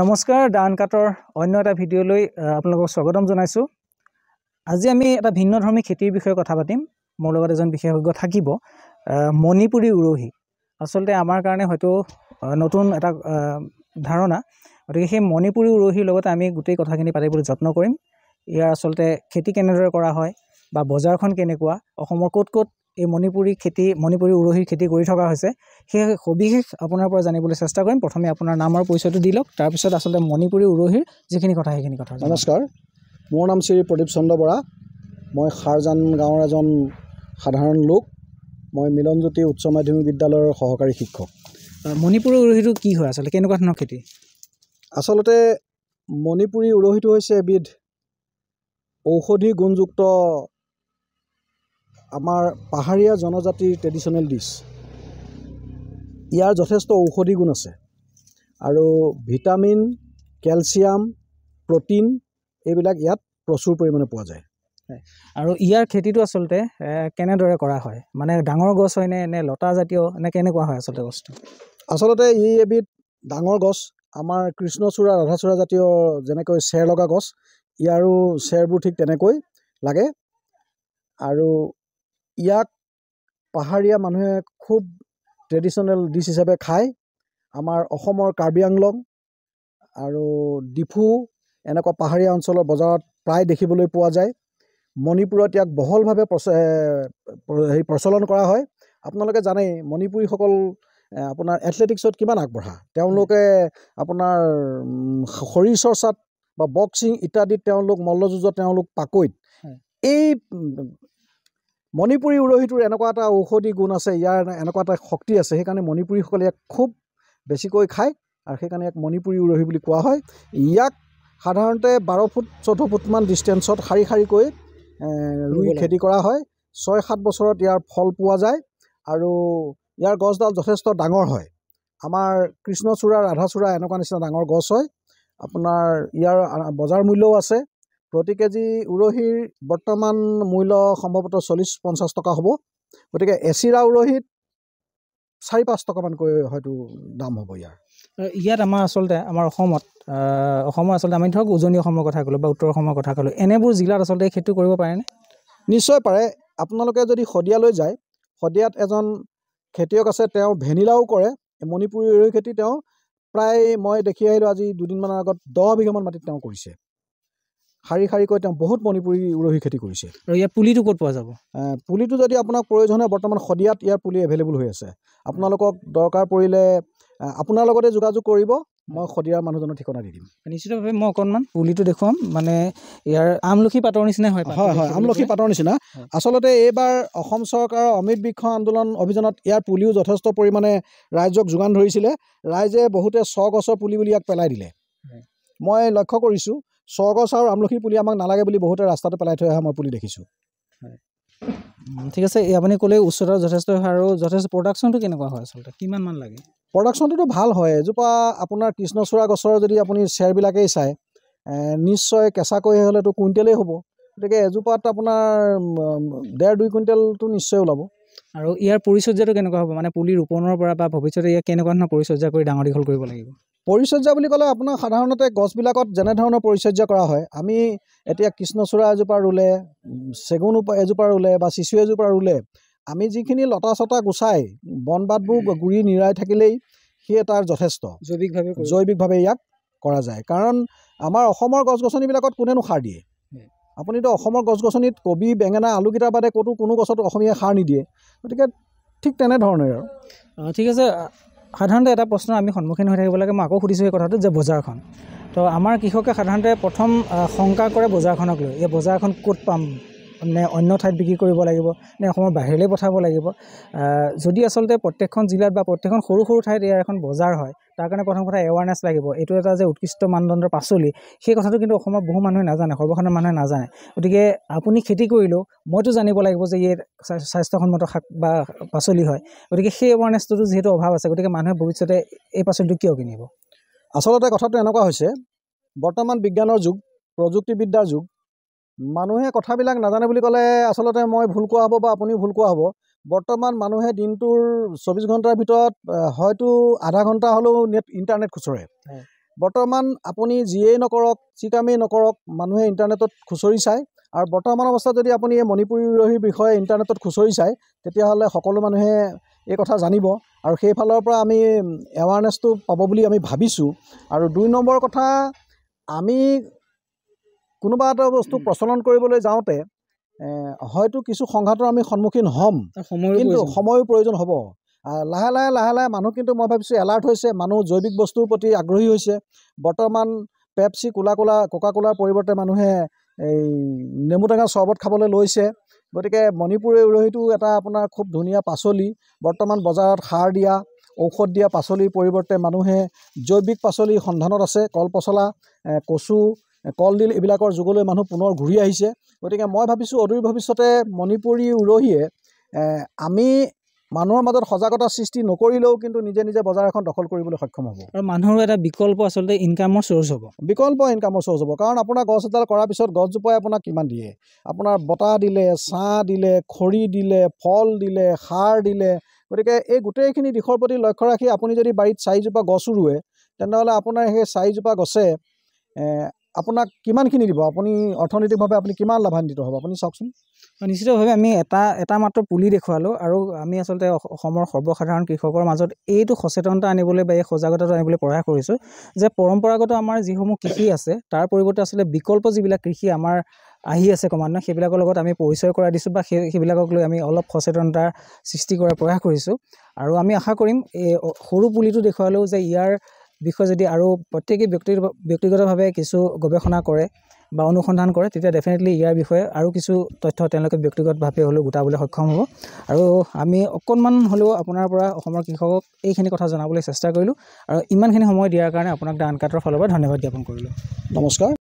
নমস্কাৰ ডান কাটৰ অন্য এটা ভিডিঅ'লৈ আপোনালোকক স্বাগতম জনাইছোঁ আজি আমি এটা ভিন্ন ধৰ্মী খেতিৰ বিষয়ে কথা পাতিম মোৰ লগত এজন বিশেষজ্ঞ থাকিব মণিপুৰী উৰহী আচলতে আমাৰ কাৰণে হয়তো নতুন এটা ধাৰণা গতিকে সেই মণিপুৰী উৰহীৰ লগতে আমি গোটেই কথাখিনি পাতিবলৈ যত্ন কৰিম ইয়াৰ আচলতে খেতি কেনেদৰে কৰা হয় বা বজাৰখন কেনেকুৱা অসমৰ ক'ত ক'ত এই মণিপুৰী খেতি মণিপুৰী উৰহীৰ খেতি কৰি থকা হৈছে সেই সবিশেষ আপোনাৰ পৰা জানিবলৈ চেষ্টা কৰিম প্ৰথমে আপোনাৰ নামৰ পৰিচয়টো দি লওক তাৰপিছত আচলতে মণিপুৰী উৰহীৰ যিখিনি কথা সেইখিনি কথা নমস্কাৰ মোৰ নাম শ্ৰী প্ৰদীপ চন্দ্ৰ বৰা মই খাৰজান গাঁৱৰ এজন সাধাৰণ লোক মই মিলনজ্যোতি উচ্চ মাধ্যমিক বিদ্যালয়ৰ সহকাৰী শিক্ষক মণিপুৰী উৰহীটো কি হয় আচলতে কেনেকুৱা ধৰণৰ খেতি আচলতে মণিপুৰী উৰহীটো হৈছে এবিধ ঔষধি গুণযুক্ত আমাৰ পাহাৰীয়া জনজাতিৰ ট্ৰেডিশ্যনেল ডিছ ইয়াৰ যথেষ্ট ঔষধি গুণ আছে আৰু ভিটামিন কেলছিয়াম প্ৰটিন এইবিলাক ইয়াত প্ৰচুৰ পৰিমাণে পোৱা যায় আৰু ইয়াৰ খেতিটো আচলতে কেনেদৰে কৰা হয় মানে ডাঙৰ গছ হয়নে নে লতাজাতীয় নে কেনেকুৱা হয় আচলতে বস্তু আচলতে ই এবিধ ডাঙৰ গছ আমাৰ কৃষ্ণচূড়া ৰাধাচূড়া জাতীয় যেনেকৈ চেৰ লগা গছ ইয়াৰো চেৰবোৰ ঠিক তেনেকৈ লাগে আৰু ইয়াক পাহাৰীয়া মানুহে খুব ট্ৰেডিশ্যনেল ডিছ হিচাপে খায় আমাৰ অসমৰ কাৰ্বি আংলং আৰু ডিফু এনেকুৱা পাহাৰীয়া অঞ্চলৰ বজাৰত প্ৰায় দেখিবলৈ পোৱা যায় মণিপুৰত ইয়াক বহলভাৱে হেৰি প্ৰচলন কৰা হয় আপোনালোকে জানেই মণিপুৰীসকল আপোনাৰ এথলেটিক্সত কিমান আগবঢ়া তেওঁলোকে আপোনাৰ শৰীৰ চৰ্চাত বা বক্সিং ইত্যাদিত তেওঁলোক মল্লযুঁজত তেওঁলোক পাকৈত এই মণিপুৰী উৰহীটোৰ এনেকুৱা এটা ঔষধি গুণ আছে ইয়াৰ এনেকুৱা এটা শক্তি আছে সেইকাৰণে মণিপুৰীসকলে ইয়াক খুব বেছিকৈ খায় আৰু সেইকাৰণে ইয়াক মণিপুৰী উৰহী বুলি কোৱা হয় ইয়াক সাধাৰণতে বাৰ ফুট চৈধ্য ফুটমান ডিষ্টেঞ্চত শাৰী শাৰীকৈ ৰুই খেতি কৰা হয় ছয় সাত বছৰত ইয়াৰ ফল পোৱা যায় আৰু ইয়াৰ গছডাল যথেষ্ট ডাঙৰ হয় আমাৰ কৃষ্ণচূড়া ৰাধাচূড়া এনেকুৱা নিচিনা ডাঙৰ গছ হয় আপোনাৰ ইয়াৰ বজাৰ মূল্যও আছে প্ৰতি কেজি উৰহীৰ বৰ্তমান মূল্য সম্ভৱতঃ চল্লিছ পঞ্চাছ টকা হ'ব গতিকে এচিৰা উৰহীত চাৰি পাঁচ টকামানকৈ হয়তো দাম হ'ব ইয়াৰ ইয়াত আমাৰ আচলতে আমাৰ অসমত অসমৰ আচলতে আমি ধৰক উজনি অসমৰ কথা ক'লোঁ বা উত্তৰ অসমৰ কথা ক'লোঁ এনেবোৰ জিলাত আচলতে খেতিটো কৰিব পাৰেনে নিশ্চয় পাৰে আপোনালোকে যদি শদিয়ালৈ যায় শদিয়াত এজন খেতিয়ক আছে তেওঁ ভেনিলাও কৰে মণিপুৰী খেতি তেওঁ প্ৰায় মই দেখি আহিলোঁ আজি দুদিনমানৰ আগত দহ বিঘামান মাটিত তেওঁ কৰিছে শাৰী শাৰীকৈ তেওঁ বহুত মণিপুৰী উৰহী খেতি কৰিছে আৰু ইয়াৰ পুলিটো ক'ত পোৱা যাব পুলিটো যদি আপোনাক প্ৰয়োজন হয় বৰ্তমান শদিয়াত ইয়াৰ পুলি এভেইলেবল হৈ আছে আপোনালোকক দৰকাৰ পৰিলে আপোনাৰ লগতে যোগাযোগ কৰিব মই শদিয়াৰ মানুহজনৰ ঠিকনা দি দিম নিশ্চিতভাৱে মই অকণমান পুলিটো দেখুৱাম মানে ইয়াৰ আমলখি পাতৰ নিচিনা হয় হয় হয় আমলখি পাতৰ নিচিনা আচলতে এইবাৰ অসম চৰকাৰৰ অমৃত বৃক্ষ আন্দোলন অভিযানত ইয়াৰ পুলিও যথেষ্ট পৰিমাণে ৰাইজক যোগান ধৰিছিলে ৰাইজে বহুতে ছগছৰ পুলি বুলি ইয়াক পেলাই দিলে মই লক্ষ্য কৰিছোঁ স্বগছ আৰু আমলখি পুলি আমাক নালাগে বুলি বহুতে ৰাস্তাটো পেলাই থৈ অহা মই পুলি দেখিছোঁ ঠিক আছে আপুনি ক'লে উচ্চতা যথেষ্ট হয় আৰু যথেষ্ট প্ৰডাকশ্যনটো কেনেকুৱা হয় আচলতে কিমানমান লাগে প্ৰডাকশ্যনটোতো ভাল হয় এজোপা আপোনাৰ কৃষ্ণচূড়া গছৰ যদি আপুনি চেৰবিলাকেই চায় নিশ্চয় কেঁচাকৈ হ'লেতো কুইণ্টেলেই হ'ব গতিকে এজোপাত আপোনাৰ ডেৰ দুই কুইণ্টেলটো নিশ্চয় ওলাব আৰু ইয়াৰ পৰিচৰ্যাটো কেনেকুৱা হ'ব মানে পুলি ৰোপণৰ পৰা বা ভৱিষ্যতে ইয়াক কেনেকুৱা ধৰণৰ পৰিচৰ্যা কৰি ডাঙৰ দীঘল কৰিব লাগিব পৰিচৰ্যা বুলি ক'লে আপোনাৰ সাধাৰণতে গছবিলাকত যেনেধৰণৰ পৰিচৰ্যা কৰা হয় আমি এতিয়া কৃষ্ণচূড়া এজোপা ৰুলে চেগুন এজোপা ৰুলে বা চিচু এজোপা ৰুলে আমি যিখিনি লতা চতা গুচাই বন বাটবোৰ গুৰি নিৰাই থাকিলেই সি তাৰ যথেষ্ট জৈৱিকভাৱে জৈৱিকভাৱে ইয়াক কৰা যায় কাৰণ আমাৰ অসমৰ গছ গছনিবিলাকত কোনেনো সাৰ দিয়ে আপুনিতো অসমৰ গছ গছনিত কবি বেঙেনা আলুকেইটাৰ বাদে ক'তো কোনো গছত অসমীয়াই সাৰ নিদিয়ে গতিকে ঠিক তেনেধৰণে আৰু ঠিক আছে সাধাৰণতে এটা প্ৰশ্ন আমি সন্মুখীন হৈ থাকিব লাগে মই আকৌ সুধিছোঁ এই কথাটো যে বজাৰখন তো আমাৰ কৃষকে সাধাৰণতে প্ৰথম শংকা কৰে বজাৰখনক লৈ এই বজাৰখন ক'ত পাম নে অন্য ঠাইত বিক্ৰী কৰিব লাগিব নে অসমৰ বাহিৰলৈ পঠাব লাগিব যদি আচলতে প্ৰত্যেকখন জিলাত বা প্ৰত্যেকখন সৰু সৰু ঠাইত ইয়াৰ এখন বজাৰ হয় তাৰ কাৰণে প্ৰথম কথা এৱাৰনেছ লাগিব এইটো এটা যে উৎকৃষ্ট মানদণ্ডৰ পাচলি সেই কথাটো কিন্তু অসমৰ বহু মানুহে নাজানে সৰ্বসাধাৰণ মানুহে নাজানে গতিকে আপুনি খেতি কৰিলেও মইতো জানিব লাগিব যে ই স্বাস্থ্যসন্মত শাক বা পাচলি হয় গতিকে সেই এৱাৰনেছটোতো যিহেতু অভাৱ আছে গতিকে মানুহে ভৱিষ্যতে এই পাচলিটো কিয় কিনিব আচলতে কথাটো এনেকুৱা হৈছে বৰ্তমান বিজ্ঞানৰ যুগ প্ৰযুক্তিবিদ্যাৰ যুগ মানুহে কথাবিলাক নাজানে বুলি ক'লে আচলতে মই ভুল কোৱা হ'ব বা আপুনিও ভুল কোৱা হ'ব বৰ্তমান মানুহে দিনটোৰ চৌব্বিছ ঘণ্টাৰ ভিতৰত হয়তো আধা ঘণ্টা হ'লেও নেট ইণ্টাৰনেট খুচৰে বৰ্তমান আপুনি যিয়েই নকৰক যি কামেই নকৰক মানুহে ইণ্টাৰনেটত খুচৰি চায় আৰু বৰ্তমান অৱস্থাত যদি আপুনি এই মণিপুৰী মণিপুৰীৰহীৰ বিষয়ে ইণ্টাৰনেটত খুচৰি চায় তেতিয়াহ'লে সকলো মানুহে এই কথা জানিব আৰু সেইফালৰ পৰা আমি এৱাৰনেছটো পাব বুলি আমি ভাবিছোঁ আৰু দুই নম্বৰ কথা আমি কোনোবা এটা বস্তু প্ৰচলন কৰিবলৈ যাওঁতে হয়তো কিছু সংঘাতৰ আমি সন্মুখীন হ'ম কিন্তু সময়ো প্ৰয়োজন হ'ব লাহে লাহে লাহে লাহে মানুহ কিন্তু মই ভাবিছোঁ এলাৰ্ট হৈছে মানুহ জৈৱিক বস্তুৰ প্ৰতি আগ্ৰহী হৈছে বৰ্তমান পেপচি কোলা কোলা কোকা কোলাৰ পৰিৱৰ্তে মানুহে এই নেমু টেঙা চৰবত খাবলৈ লৈছে গতিকে মণিপুৰ উৰহীটো এটা আপোনাৰ খুব ধুনীয়া পাচলি বৰ্তমান বজাৰত সাৰ দিয়া ঔষধ দিয়া পাচলিৰ পৰিৱৰ্তে মানুহে জৈৱিক পাচলিৰ সন্ধানত আছে কল পচলা কচু কলডিল এইবিলাকৰ যুগলৈ মানুহ পুনৰ ঘূৰি আহিছে গতিকে মই ভাবিছোঁ অদূৰ ভৱিষ্যতে মণিপুৰী উৰহীয়ে আমি মানুহৰ মাজত সজাগতা সৃষ্টি নকৰিলেও কিন্তু নিজে নিজে বজাৰ এখন দখল কৰিবলৈ সক্ষম হ'ব আৰু মানুহৰ এটা বিকল্প আচলতে ইনকামৰ চ'ৰ্চ হ'ব বিকল্প ইনকামৰ চ'ৰ্চ হ'ব কাৰণ আপোনাৰ গছ এডাল কৰাৰ পিছত গছজোপাই আপোনাক কিমান দিয়ে আপোনাৰ বতাহ দিলে ছাঁ দিলে খৰি দিলে ফল দিলে সাৰ দিলে গতিকে এই গোটেইখিনি দিশৰ প্ৰতি লক্ষ্য ৰাখি আপুনি যদি বাৰীত চাৰিজোপা গছো ৰুৱে তেনেহ'লে আপোনাৰ সেই চাৰিজোপা গছে আপোনাক কিমানখিনি দিব আপুনি অৰ্থনৈতিকভাৱে আপুনি কিমান লাভান্বিত হ'ব আপুনি চাওকচোন নিশ্চিতভাৱে আমি এটা এটা মাত্ৰ পুলি দেখুৱালোঁ আৰু আমি আচলতে অসমৰ সৰ্বসাধাৰণ কৃষকৰ মাজত এইটো সচেতনতা আনিবলৈ বা এই সজাগতাটো আনিবলৈ প্ৰয়াস কৰিছোঁ যে পৰম্পৰাগত আমাৰ যিসমূহ কৃষি আছে তাৰ পৰিৱৰ্তে আচলতে বিকল্প যিবিলাক কৃষি আমাৰ আহি আছে ক্ৰমান্বয়ে সেইবিলাকৰ লগত আমি পৰিচয় কৰাই দিছোঁ বা সেই সেইবিলাকক লৈ আমি অলপ সচেতনতাৰ সৃষ্টি কৰাৰ প্ৰয়াস কৰিছোঁ আৰু আমি আশা কৰিম এই সৰু পুলিটো দেখুৱালোঁ যে ইয়াৰ বিষয়ে যদি আৰু প্ৰত্যেকেই ব্যক্তি ব্যক্তিগতভাৱে কিছু গৱেষণা কৰে বা অনুসন্ধান কৰে তেতিয়া ডেফিনেটলি ইয়াৰ বিষয়ে আৰু কিছু তথ্য তেওঁলোকে ব্যক্তিগতভাৱে হ'লেও গোটাবলৈ সক্ষম হ'ব আৰু আমি অকণমান হ'লেও আপোনাৰ পৰা অসমৰ কৃষকক এইখিনি কথা জনাবলৈ চেষ্টা কৰিলোঁ আৰু ইমানখিনি সময় দিয়াৰ কাৰণে আপোনাক দান কাৰ্ডৰ ফালৰ পৰা ধন্যবাদ জ্ঞাপন কৰিলোঁ নমস্কাৰ